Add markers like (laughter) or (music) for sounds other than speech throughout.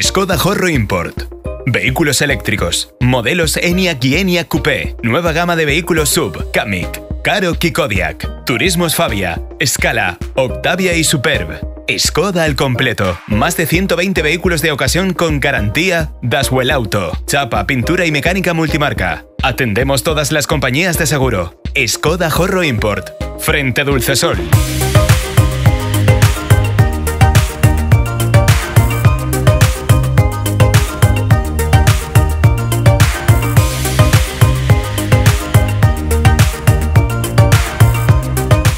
Skoda Horro Import. Vehículos eléctricos, modelos Enia y ENIAC Coupé, nueva gama de vehículos Sub. Kamiq, Karo Kikodiak Kodiaq, Turismos Fabia, Scala, Octavia y Superb. Skoda al completo. Más de 120 vehículos de ocasión con garantía Daswell Auto, chapa, pintura y mecánica multimarca. Atendemos todas las compañías de seguro. Skoda Horro Import. Frente Dulce Sol.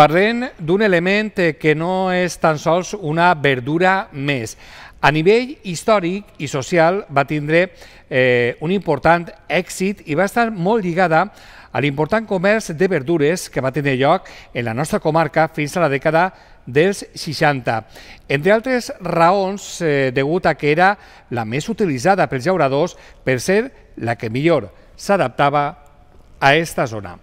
Parlem d'un element eh, que no és tan sols una verdura més. A nivell històric i social va tindre eh, un important èxit i va estar molt lligada a l'important comerç de verdures que va tenir lloc en la nostra comarca fins a la dècada dels 60. Entre altres raons, eh, degut a que era la més utilitzada pels llauradors per ser la que millor s'adaptava a aquesta zona.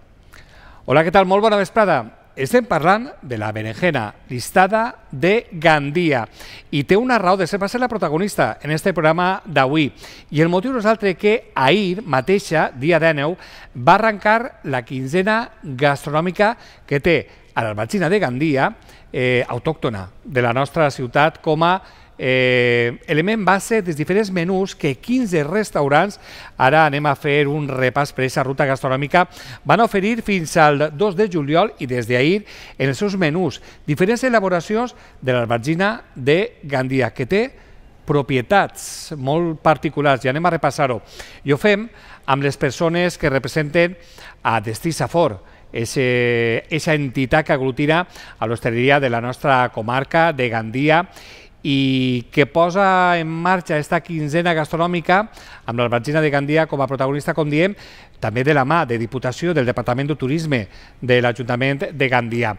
Hola, què tal? Molt bona vesprada estem parlant de la berenjena listada de Gandia i té una raó de ser, va ser la protagonista en este programa d'avui i el motiu no és altre que ahir mateixa, dia 19, va arrencar la quinzena gastronòmica que té a l'albatxina de Gandia, eh, autòctona de la nostra ciutat com a eh, element base dels diferents menús que 15 restaurants, ara anem a fer un repàs per aquesta ruta gastronòmica, van oferir fins al 2 de juliol i des d'ahir en els seus menús diferents elaboracions de l'albergina de Gandia, que té propietats molt particulars, i anem a repassar-ho. I ho fem amb les persones que representen a Destí Safor, aquesta entitat que aglutina a l'hostaleria de la nostra comarca de Gandia i que posa en marxa aquesta quinzena gastronòmica amb l'Albergina de Gandia com a protagonista, com diem, també de la mà de Diputació del Departament de Turisme de l'Ajuntament de Gandia.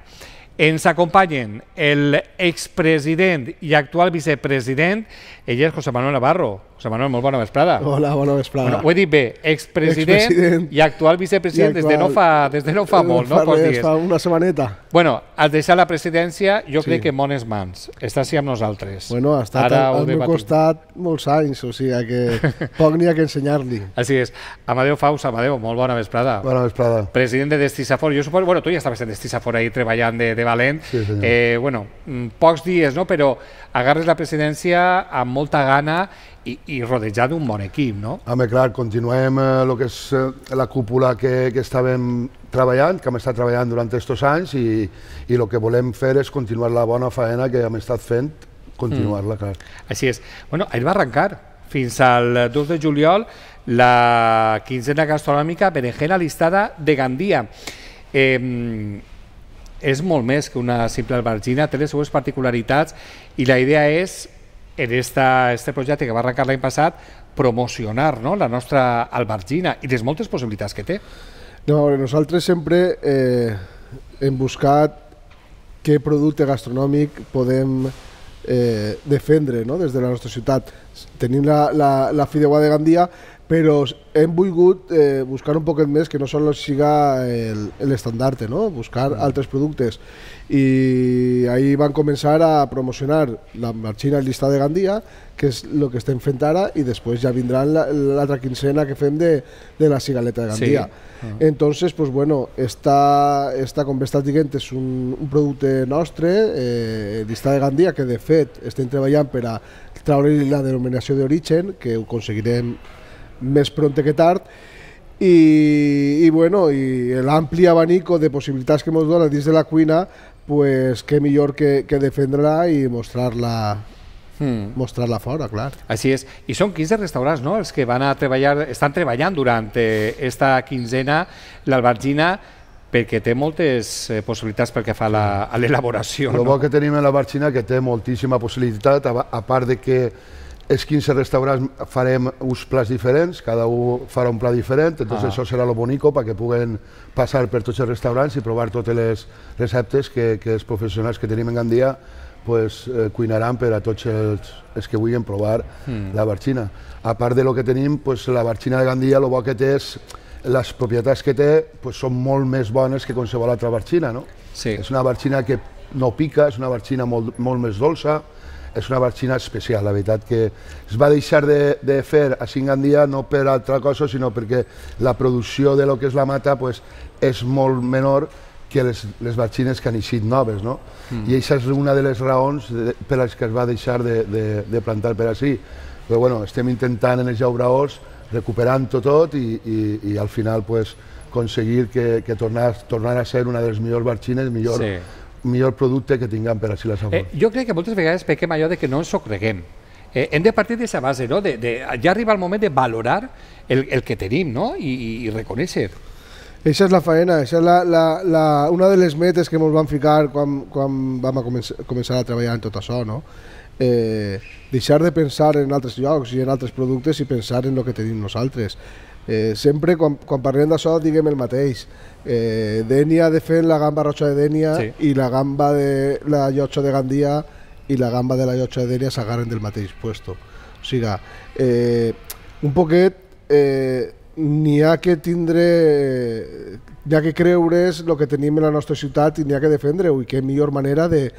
Ens acompanyen l'expresident i actual vicepresident, ell és José Manuel Navarro. José Manuel, molt bona vesprada. Hola, bona vesprada. Bueno, ho he dit bé, expresident, Ex i actual vicepresident I actual... des de no fa, des de no fa no fa Res, fa una setmaneta. Bueno, has deixat la presidència, jo sí. crec que en bones mans. Estàs així amb nosaltres. Bueno, ha estat Ara al, al meu costat molts anys, o sigui que (laughs) poc n'hi ha que ensenyar-li. Així és. Amadeu Faus, Amadeu, molt bona vesprada. Bona vesprada. President de Destisafor, jo suposo, bueno, tu ja estaves en Destisafor ahir treballant de, de valent. Sí, senyor. eh, bueno, mm, pocs dies, no? Però agarres la presidència amb molta gana i, i rodejat d'un bon equip, no? Home, clar, continuem el eh, que és eh, la cúpula que, que estàvem treballant, que hem estat treballant durant aquests anys i, i el que volem fer és continuar la bona faena que hem estat fent, continuar-la, mm. clar. Així és. Bueno, ell va arrencar fins al 2 de juliol la quinzena gastronòmica Berenjena listada de Gandia. Eh, és molt més que una simple albergina, té les seues particularitats i la idea és en esta, este projecte que va arrencar l'any passat, promocionar no? la nostra albergina i les moltes possibilitats que té. No, veure, nosaltres sempre eh, hem buscat què producte gastronòmic podem eh, defendre no? des de la nostra ciutat. Tenim la, la, la fideuà de Gandia, però hem volgut eh, buscar un poquet més que no sols siga l'estandarte, no? buscar mm. altres productes. I ahí van començar a promocionar la marxina llista de Gandia, que és el que estem fent ara, i després ja vindrà l'altra quincena que fem de, de la cigaleta de Gandia. Sí. Ah. Entonces, pues bueno, esta, esta com estàs dient, és un, un producte nostre, eh, llista de Gandia, que de fet estem treballant per a traure la denominació d'origen, que ho aconseguirem més pronte que tard, i, i bueno, i l'ampli abanico de possibilitats que ens dona dins de la cuina, pues, què millor que, que defendre-la i mostrar-la hmm. mostrar-la fora, clar. Així és. I són 15 restaurants, no?, els que van a treballar, estan treballant durant eh, esta quinzena l'albergina perquè té moltes eh, possibilitats perquè fa la, a l'elaboració. El no? bo que tenim en l'albergina que té moltíssima possibilitat, a, a part de que els 15 restaurants farem uns plats diferents, cada un farà un plat diferent, doncs ah. això serà lo bonico perquè puguen passar per tots els restaurants i provar totes les receptes que, que els professionals que tenim en Gandia pues, eh, cuinaran per a tots els, els que vulguin provar mm. la barxina. A part de lo que tenim, pues, la barxina de Gandia, lo bo que té és les propietats que té pues, són molt més bones que qualsevol altra barxina. No? Sí. És una barxina que no pica, és una barxina molt, molt més dolça, és una barxina especial, la veritat que es va deixar de, de fer a Singandia no per altra cosa, sinó perquè la producció de lo que és la mata pues, és molt menor que les, les barxines que han eixit noves, no? Mm. I això és una de les raons de, per les que es va deixar de, de, de plantar per així. Però bueno, estem intentant en els llauraors recuperant-ho tot i, i, i al final pues, aconseguir que, que tornar, tornar a ser una de les millors barxines, millor sí millor producte que tinguem per així les enfants. Eh, jo crec que moltes vegades pequem allò de que no ens ho creguem. Eh, hem de partir d'aquesta base, no? De, de, ja arriba el moment de valorar el, el que tenim no? I, i, i reconèixer. Això és la faena, és la, la, la, una de les metes que ens van ficar quan, quan vam a començar, començar a treballar en tot això, no? Eh, deixar de pensar en altres llocs i en altres productes i pensar en el que tenim nosaltres. Eh, sempre quan, quan parlem d'això diguem el mateix. Eh, Dènia defèn la gamba roxa de Dènia sí. i la gamba de la llotja de Gandia i la gamba de la llotja de Dènia s'agarren del mateix puesto. O sigui, eh, un poquet eh, n'hi ha que tindre n'hi ha que creure's el que tenim en la nostra ciutat i n'hi ha que defendre-ho i que millor manera de,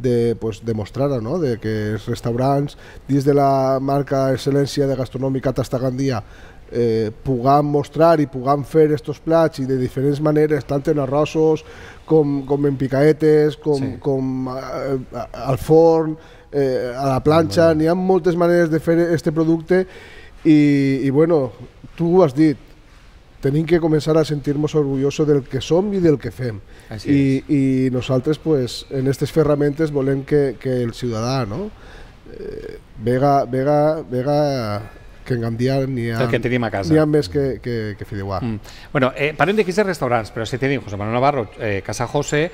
de pues, demostrar-ho, no? de que els restaurants dins de la marca excel·lència de gastronòmica Tastagandia eh, puguem mostrar i puguem fer aquests plats i de diferents maneres, tant en arrossos com, com en picaetes, com, sí. com eh, al forn, eh, a la planxa, n'hi ha moltes maneres de fer aquest producte i, i bueno, tu ho has dit, tenim que començar a sentir-nos orgullosos del que som i del que fem. I, I nosaltres, pues, en aquestes ferramentes volem que, que el ciutadà no? eh, vega, vega, vega que en Gandia n'hi ha, que tenim a casa. Hi ha més que, que, que fideuà. Mm. Bueno, eh, parlem de 15 restaurants, però si tenim José Manuel Navarro, eh, Casa José,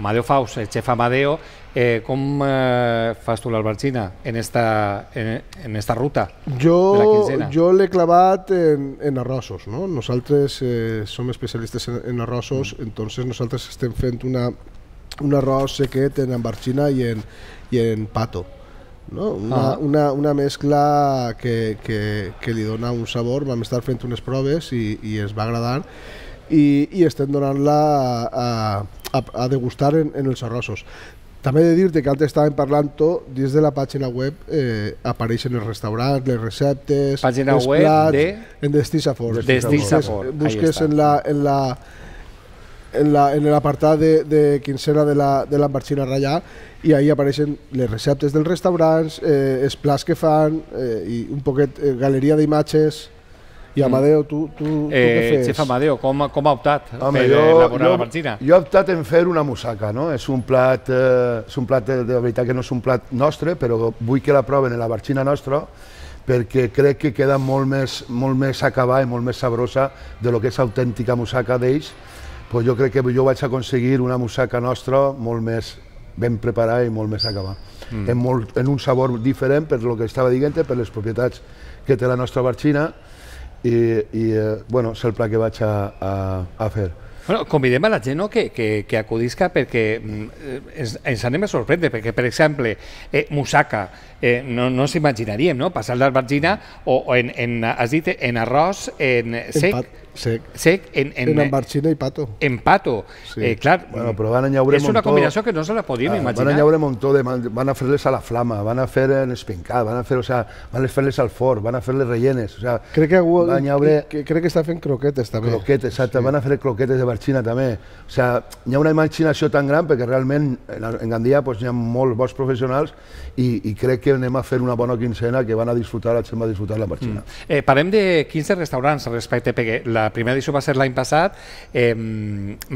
Amadeo Faust, eh, Chef Amadeo, eh, com eh, fas tu l'albergina en, esta, en, en esta ruta jo, de la quinzena? Jo l'he clavat en, en arrossos. No? Nosaltres eh, som especialistes en, en arrossos, mm. entonces nosaltres estem fent una, un arròs sequet en ambarxina i en, i en pato no? una, -huh. Ah. una, una mescla que, que, que li dona un sabor. Vam estar fent unes proves i, i es va agradar i, i estem donant-la a, a, a degustar en, en els arrossos. També he de dir-te que antes estàvem parlant tot, dins de la pàgina web eh, apareixen els restaurants, les receptes, pàgina els web plats... De... En Destí Safor. Busques en la, en la, en, la, en el apartat de, de quincena de la, de la marchina Rallà y ahí apareixen les receptes dels restaurants, eh, els plats que fan eh, i un poquet eh, de imágenes. i mm. Amadeo, tu, tu, tu eh, què fes? Xef Amadeo, com, com ha optat Home, per eh, jo, elaborar jo, la marxina? Jo he optat en fer una musaca, no? És un plat, eh, és un plat de, de veritat que no és un plat nostre, però vull que la proven en la barxina nostra, perquè crec que queda molt més, molt més acabada i molt més sabrosa de lo que és autèntica musaca d'ells, pues jo crec que jo vaig aconseguir una musaca nostra molt més ben preparada i molt més acabada. Mm. En, molt, en un sabor diferent per lo que estava dient, per les propietats que té la nostra barxina i, i eh, bueno, és el pla que vaig a, a, a fer. Bueno, convidem a la gent no, que, que, que acudisca perquè mm, ens, ens anem a sorprendre, perquè, per exemple, eh, Moussaka, eh, no, no s'imaginaríem, no?, passar d'albergina o, o en, en, has dit, en arròs, en sec... Empat Sec. Sec en, en, en Ambarxina i Pato. En Pato. Sí. Eh, clar, bueno, però van a és una montó, combinació que no se la podíem ah, imaginar. Van a llaure de... Van a fer-les a la flama, van a fer en espincat, van a fer, o sea, van a fer-les al forn, van a fer-les rellenes. O sea, crec que, algú, van llaure... que, crec que està fent croquetes també. Croquetes, exacte. Sí. Van a fer croquetes de barxina també. O sea, hi ha una imaginació tan gran perquè realment en Gandia pues, hi ha molts bons professionals i, i crec que anem a fer una bona quincena que van a disfrutar, la gent va a disfrutar la barxina. Mm. Eh, parlem de 15 restaurants respecte perquè la la primera edició va ser l'any passat, eh,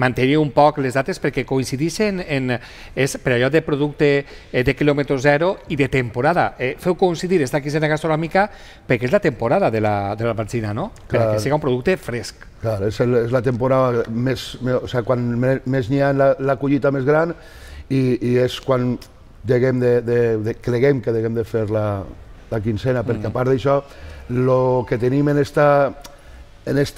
mantenir un poc les dates perquè coincidixen en, és per allò de producte eh, de quilòmetre zero i de temporada. Eh, feu coincidir aquesta quisena gastronòmica perquè és la temporada de la, de la marxina, no? Clar. Perquè siga un producte fresc. Clar, és, el, és la temporada més... O sigui, quan més n'hi ha la, la collita més gran i, i és quan deguem de, de, de, creguem que deguem de fer la, la quincena, perquè mm. a part d'això, el que tenim en esta, en els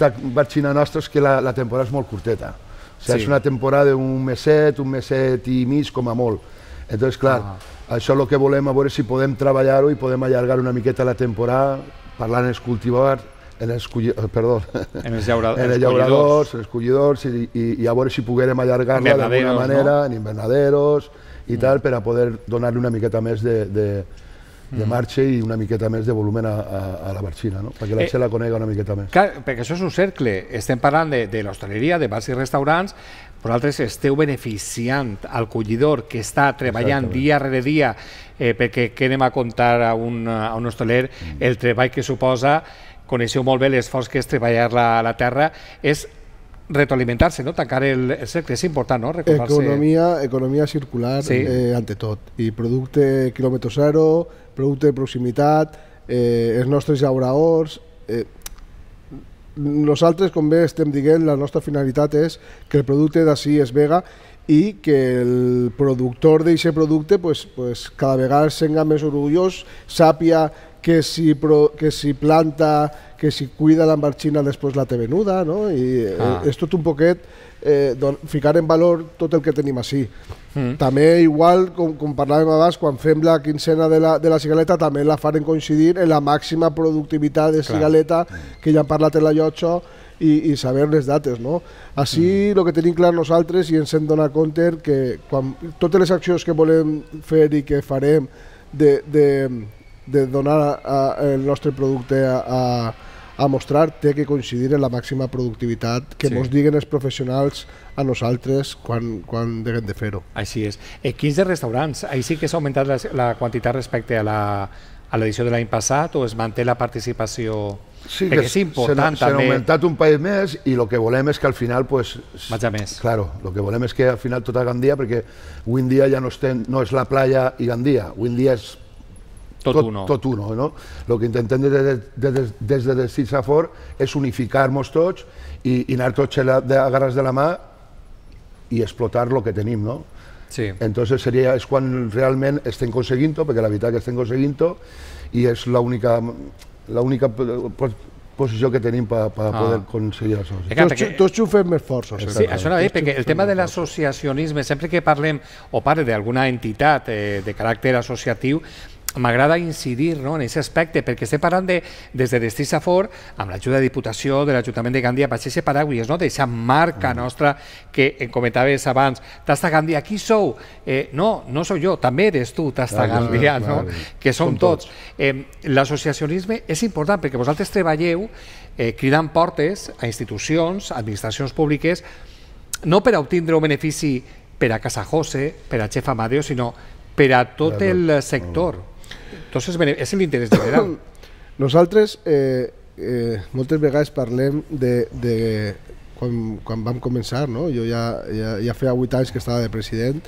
nostra és que la, la temporada és molt curteta. O sigui, sí. és una temporada d'un meset, un meset i mig, com a molt. Entonces, clar, ah. això és el que volem, a veure si podem treballar-ho i podem allargar una miqueta la temporada parlant els cultivars, en els, eh, perdó, en els, llaura... (laughs) en els llauradors, en els collidors, i, i, i a veure si poguérem allargar-la d'alguna manera, no? en invernaderos i mm. tal, per a poder donar-li una miqueta més de, de, de mm. marxa i una miqueta més de volumen a, a, a la barxina, no? perquè la eh, xela eh, conega una miqueta més. Clar, perquè això és un cercle. Estem parlant de, de l'hostaleria, de bars i restaurants, vosaltres esteu beneficiant al collidor que està treballant Exactament. dia rere dia eh, perquè què anem a contar a un, a un hostaler mm. el treball que suposa coneixeu molt bé l'esforç que és treballar la, la terra, és retroalimentar-se, no? tancar el, el cercle, és important, no? Economia, economia circular, sí. eh, ante tot. I producte quilòmetre zero, producte de proximitat, eh, els nostres llauradors... Eh, nosaltres, com bé estem dient, la nostra finalitat és que el producte d'ací es vega i que el productor d'aquest producte pues, pues, cada vegada sent més orgullós, sàpia que si, pro, que si planta, que si cuida la marxina després la té venuda, no? I eh, ah. és tot un poquet eh, don, ficar en valor tot el que tenim així. Mm. També igual, com, com parlàvem abans, quan fem la quincena de la, de la cigaleta també la farem coincidir en la màxima productivitat de cigaleta, Clar. que ja hem parlat en la llotja, i, i saber les dates, no? Així el mm. que tenim clar nosaltres i ens hem donat compte que quan, totes les accions que volem fer i que farem de, de, de donar a, a el nostre producte a, a a mostrar té que coincidir en la màxima productivitat que sí. diguen els professionals a nosaltres quan, quan deguem de fer-ho. Així és. Eh, de restaurants, ahir sí que s'ha augmentat la, la quantitat respecte a la a l'edició de l'any passat o es manté la participació sí, Perquè que és important també. s'ha augmentat un país més i el que volem és que al final pues, vaja més claro, el que volem és que al final tota Gandia perquè avui dia ja no, estem, no és la playa i Gandia avui dia és tot, tot uno. Tot uno, no? El que intentem des de, de, de, de de, a Fort és unificar-nos tots i, i anar tots agarrats de de la mà i explotar el que tenim, no? Sí. Entonces seria, és quan realment estem aconseguint perquè la veritat que estem aconseguint i és l'única l'única posició que tenim per pa, pa ah. poder aconseguir això. tots, tots ho fem més força. Sí, sí això anava a dir, perquè el tema de l'associacionisme, sempre que parlem o parle d'alguna entitat eh, de caràcter associatiu, m'agrada incidir no, en aquest aspecte, perquè estem parlant de, des de Destí a Fort, amb l'ajuda de Diputació, de l'Ajuntament de Gandia, vaig ser paràguies, no? d'aquesta marca mm. nostra que em comentaves abans. Tasta Gandia, qui sou? Eh, no, no sóc jo, també eres tu, Tasta clar, Gandia, clar, no? Clar. que som, som tots. tots. Eh, L'associacionisme és important perquè vosaltres treballeu eh, cridant portes a institucions, a administracions públiques, no per obtindre un benefici per a Casa José, per a Xefa Amadeo, sinó per a tot el sector. Mm Entonces, és l'interès general. (coughs) Nosaltres eh, eh, moltes vegades parlem de, de quan, quan vam començar, no? jo ja, ja, ja feia 8 anys que estava de president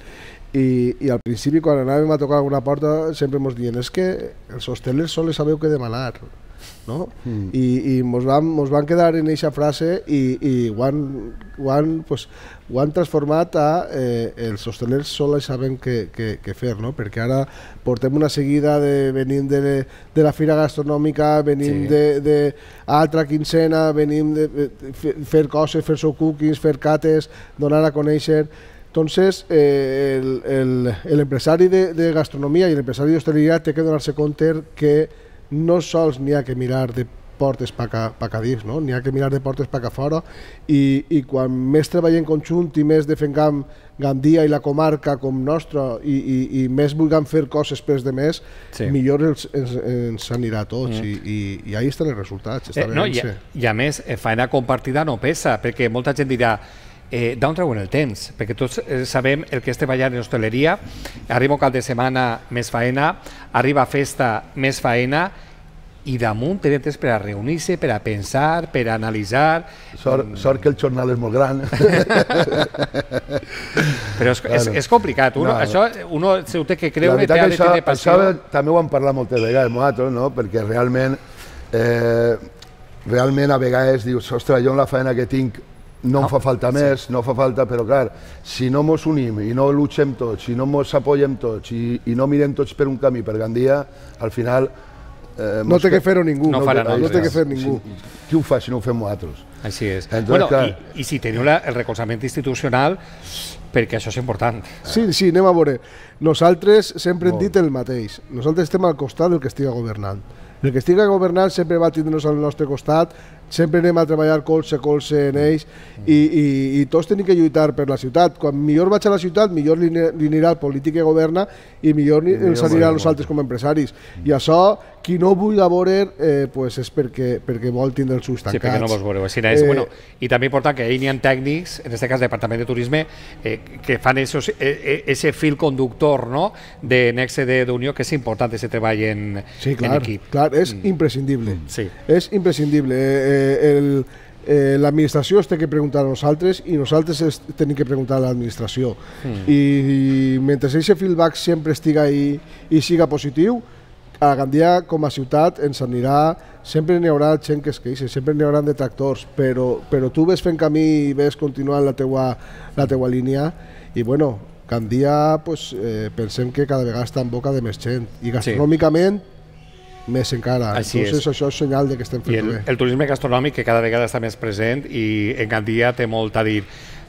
i, i al principi quan anàvem a tocar alguna porta sempre ens diuen és que els hostelers sols sabeu què demanar no? Mm. I, i mos, vam, mos van quedar en aquesta frase i, i ho, han, ho, han, pues, ho han transformat a eh, els hostelers sols saben què, què, què fer, no? Perquè ara portem una seguida de venim de, de la fira gastronòmica, venim sí. de, de altra quincena, venim de, de fer coses, fer show cookings, fer cates, donar a conèixer... Entonces, eh, el, el, el empresari de, de gastronomia i l'empresari d'hostaleria té que donar-se compte que no sols n'hi ha que mirar de portes pa paca dins, no? n'hi ha que mirar de portes pa fora i, i quan més treballem conjunt i més defengam Gandia i la comarca com nostra i, i, i més vulguem fer coses pres de més, sí. millor els, ens, ens anirà a tots mm. i, i, i ahí estan els resultats. Està eh, no, i, a, I a més, eh, faena compartida no pesa, perquè molta gent dirà eh, d'on treuen el temps? Perquè tots eh, sabem el que és treballar en hostaleria, arriba un cap de setmana més faena, arriba festa més faena, i damunt tenen temps per a reunir-se, per a pensar, per a analitzar... Sort, mm. sort que el jornal és molt gran. (laughs) Però és, bueno, és, és complicat. Uno, no, això uno se ho té que creure, té que això, de passió... Això també ho hem parlat moltes vegades nosaltres, no? perquè realment, eh, realment a vegades dius, ostres, jo en la feina que tinc no en ah. fa falta més, sí. no fa falta, però clar, si no mos unim i no luchem tots, si no mos apoyem tots i, i no mirem tots per un camí per Gandia, al final... Eh, no té que fer-ho ningú. No, no, farà, no, no té que fer ningú. Sí. qui ho fa si no ho fem nosaltres? Així és. Entonces, bueno, clar, i, I si teniu la, el recolzament institucional, perquè això és important. Sí, sí, anem a veure. Nosaltres sempre hem dit el mateix. Nosaltres estem al costat del que estiga governant. El que estiga governant sempre va tindre-nos al nostre costat sempre anem a treballar colze a colze en ells i, i, i tots tenim que lluitar per la ciutat. Quan millor vaig a la ciutat, millor li, anirà el polític que governa i millor I ens anirà a nosaltres com a empresaris. I això, qui no vull veure, eh, pues és perquè, perquè vol tindre els ulls tancats. Sí, no vols veure. Així és, eh, bueno, I també importa que hi ha tècnics, en aquest cas el Departament de Turisme, eh, que fan esos, eh, eh ese fil conductor no? de Nexe de Unió, que és important se treball en, sí, clar, en equip. Sí, clar, és mm. imprescindible. Mm. Sí. És imprescindible. Eh, eh, Eh, eh, l'administració es té que preguntar a nosaltres i nosaltres es tenim que preguntar a l'administració. Mm. I, I mentre aquest feedback sempre estiga i, i siga positiu, a Gandia com a ciutat ens anirà, sempre n'hi haurà gent que es queixi, sempre n'hi haurà detractors, però, però tu ves fent camí i ves continuant la teua, la teua línia i bueno, Gandia pues, eh, pensem que cada vegada està en boca de més gent i gastronòmicament sí més encara. Així Entonces, és. això és senyal de que estem fent I el, bé. El turisme gastronòmic que cada vegada està més present i en Gandia té molt a dir.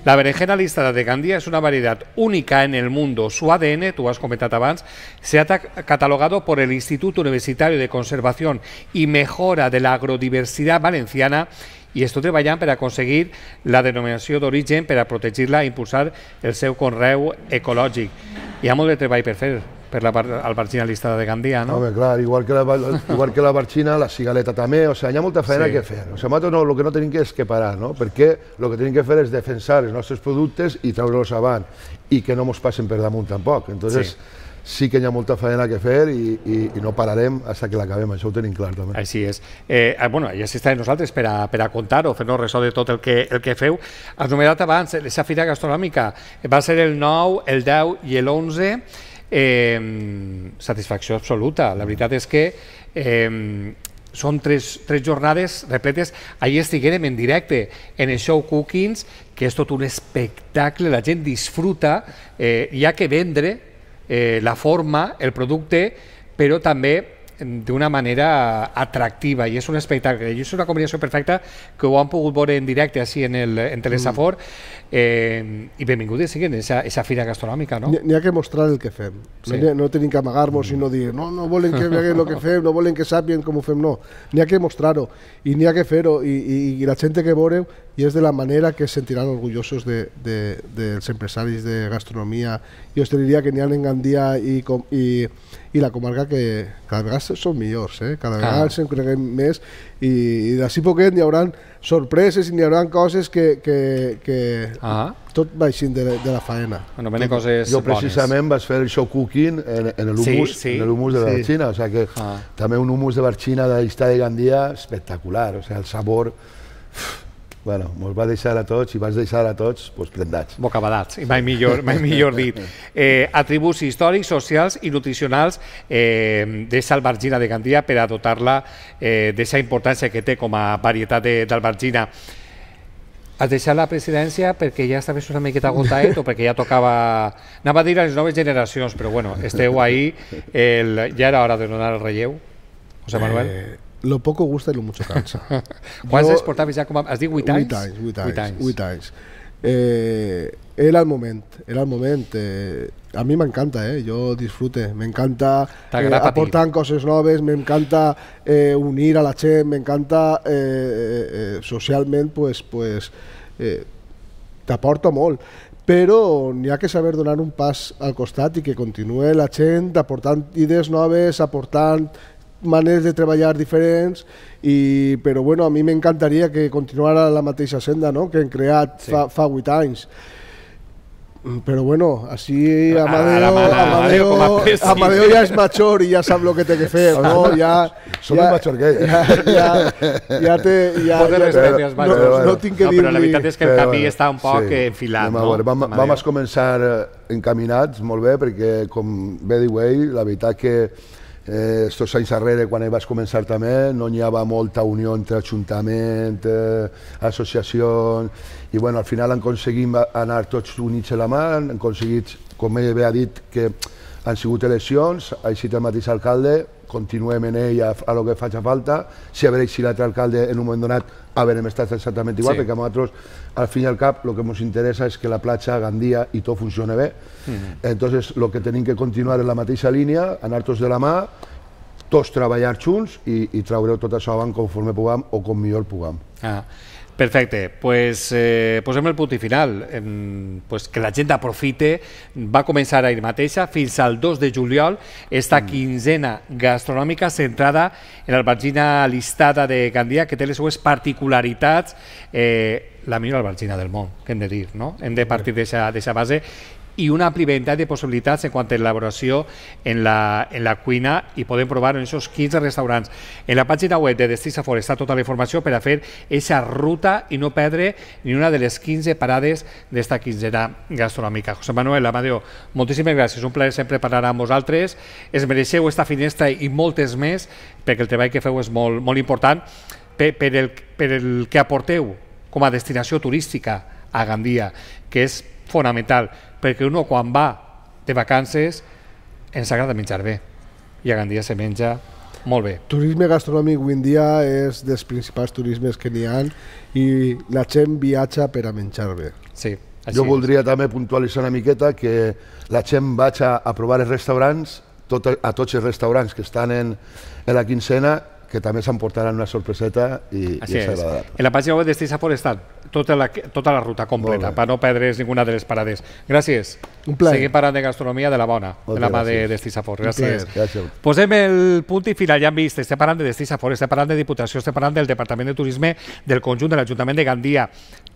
La berenjena listada de Gandia es una variedad única en el mundo. Su ADN, tú has comentado antes, se ha catalogado por el Instituto Universitario de Conservación y Mejora de la Agrodiversidad Valenciana i està treballant per aconseguir la denominació d'origen per a protegir-la i impulsar el seu conreu ecològic. Hi ha molt de treball per fer per la, el barxina listada de Gandia, no? Home, clar, igual que la, (laughs) igual que la barxina, la cigaleta també, o sigui, hi ha molta feina sí. que fer. O sigui, nosaltres no, el que no tenim que és que parar, no? Perquè el que tenim que fer és defensar els nostres productes i treure-los avant i que no ens passen per damunt tampoc. Entonces, sí sí que hi ha molta feina que fer i, i, i no pararem fins que l'acabem, això ho tenim clar també. Així és. Eh, ah, bueno, ja s'està de nosaltres per a, per a contar o fer-nos ressò de tot el que, el que feu. Has nomenat abans, eh, la Fira Gastronòmica va ser el 9, el 10 i l'11 Eh, satisfacció absoluta. La veritat és que eh, són tres, tres jornades repletes. Ahir estiguem en directe en el show Cookings, que és tot un espectacle, la gent disfruta, eh, hi ha que vendre eh, la forma, el producte, però també de una manera atractiva y es un espectáculo. Y es una combinación perfecta que ho han pogut veure en directo así en, el, en Telesafor mm. eh, esa, esa gastronómica, gastronòmica, no? Ni ha que mostrar el que fem. No, tienen que amagar y no mm. dir no, no volen que vean el que (laughs) fem, no volen que sepan cómo ho no. Ni hay que mostrar-ho i n'hi que fer y la gente que veureu y es de la manera que se sentiran orgullosos de, de, empresarios empresaris de gastronomia y diría que ni ha en Gandia i la comarca que cada vegada són millors, eh? cada vegada ah. se'n creguem més i, i d'ací poquet n'hi haurà sorpreses i n'hi haurà coses que, que, que ah. tot així de, de la faena. Anomena coses Jo precisament bones. vaig fer el show cooking en, en l'humus sí, sí. En humus de sí. Barxina, o sigui que ah. també un humus de Barxina de de Gandia espectacular, o sigui, el sabor... Uf, bueno, mos va deixar a tots i vas deixar a tots doncs, prendats. Bocabadats, i mai millor, mai millor dit. Eh, atributs històrics, socials i nutricionals eh, de l'albergina de Gandia per a dotar-la eh, d'aquesta importància que té com a varietat d'albergina. Has deixat la presidència perquè ja estaves una miqueta agotat o perquè ja tocava... Anava a dir a les noves generacions, però bueno, esteu ahí, el... ja era hora de donar el relleu, José Manuel. Eh, lo poco gusta y lo mucho cansa. Quants (laughs) es portaves ja com Has dit 8 anys? 8 anys, 8 anys. 8 anys. 8 anys. Eh, era el momento, era el momento. Eh, a me encanta, eh? yo disfrute, me encanta eh, aportant coses me encanta eh, unir a la me encanta eh, eh, eh socialmente, pues, pues, eh, te t'aporta molt però n'hi ha que saber donar un pas al costat i que continue la gent aportant idees noves, aportant maneres de treballar diferents, i, però bueno, a mi m'encantaria que continuara la mateixa senda no? que hem creat sí. fa, fa 8 anys mm, però bueno, així Amadeo, Amadeo, Amadeo, ja és major i ja sap el que té que fer, no? Ja, Som ja, major que ell. Eh? Ja, ja, ja té... Ja, ja, ja, no, no, tinc que dir-li... No, però la veritat és que el camí està un poc sí. enfilat, no? Vam, vam començar eh, encaminats molt bé, perquè com bé diu ell, la veritat que Eh, anys darrere, quan vaig començar també, no hi havia molta unió entre ajuntament, eh, associacions, i bueno, al final han aconseguit anar tots units a la mà, han aconseguit, com ell bé ha dit, que han sigut eleccions, així el mateix alcalde, continuem en ell a, a lo que faci falta, si a veure si l'altre alcalde en un moment donat haurem estat exactament igual, sí. perquè a nosaltres, al fin i al cap, el que ens interessa és que la platja, Gandia i tot funcione bé. Mm -hmm. Entonces, el que tenim que continuar en la mateixa línia, anar tots de la mà, tots treballar junts i, i traureu tot això avant conforme puguem o com millor puguem. Ah. Perfecte, pues, eh, posem el punt i final. Eh, pues que la gent aprofite, va començar ahir mateixa, fins al 2 de juliol, esta mm. quinzena gastronòmica centrada en l'albergina listada de Gandia, que té les seues particularitats, eh, la millor albergina del món, que hem de dir, no? Hem de partir d'aquesta base i una pluralitat de possibilitats en quant a elaboració en la, en la cuina i podem provar en aquests 15 restaurants. En la pàgina web de Destí Safor està tota la informació per a fer aquesta ruta i no perdre ni una de les 15 parades d'esta quinzena gastronòmica. José Manuel Amadeo, moltíssimes gràcies, un plaer sempre parlar amb vosaltres. Es mereixeu esta finestra i moltes més perquè el treball que feu és molt, molt important per, per, el, per el que aporteu com a destinació turística a Gandia, que és fonamental, perquè uno quan va de vacances ens agrada menjar bé i a Gandia se menja molt bé. Turisme gastronòmic avui dia és dels principals turismes que n'hi ha i la gent viatja per a menjar bé. Sí, així jo voldria és. també puntualitzar una miqueta que la gent vaig a, a provar els restaurants tot, a tots els restaurants que estan en, en la quincena que també s'emportaran una sorpreseta i, Així i és, és. En la pàgina web d'Estisa Forestal, tota la, tota la ruta completa, per no perdre's ninguna de les parades. Gràcies. Un plaer. Seguim parlant de gastronomia de la bona, Molt de la mà de Destisa Forest. Gràcies. gràcies. Posem el punt i final, ja hem vist, estem parlant de Destisa Forest, estem parlant de Diputació, estem parlant del Departament de Turisme del conjunt de l'Ajuntament de Gandia.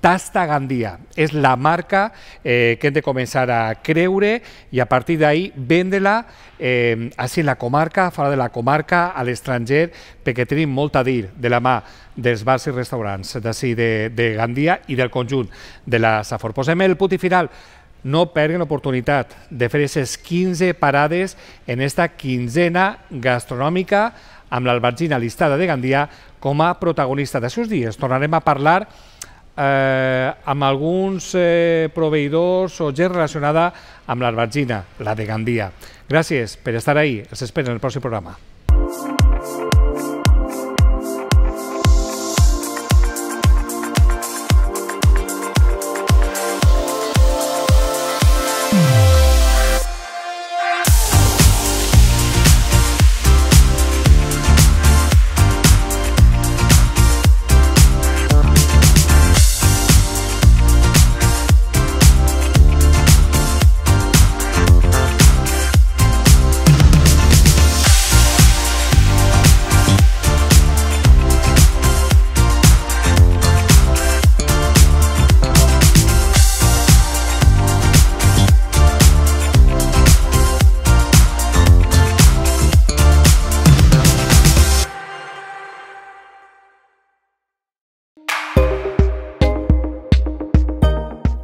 Tasta Gandia. És la marca eh, que hem de començar a creure i a partir d'ahir vendre-la eh, així en la comarca, fora de la comarca, a l'estranger, perquè tenim molt a dir de la mà dels bars i restaurants d'ací de, de Gandia i del conjunt de la Safor. Posem el punt i final no perden l'oportunitat de fer aquestes 15 parades en esta quinzena gastronòmica amb l'albergina listada de Gandia com a protagonista de sus dies. Tornarem a parlar de eh, amb alguns eh, proveïdors o gent relacionada amb l'albergina, la de Gandia. Gràcies per estar ahí. Els espero en el pròxim programa.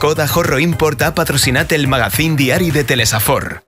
Coda Horro importa el magazín diario de Telesafor.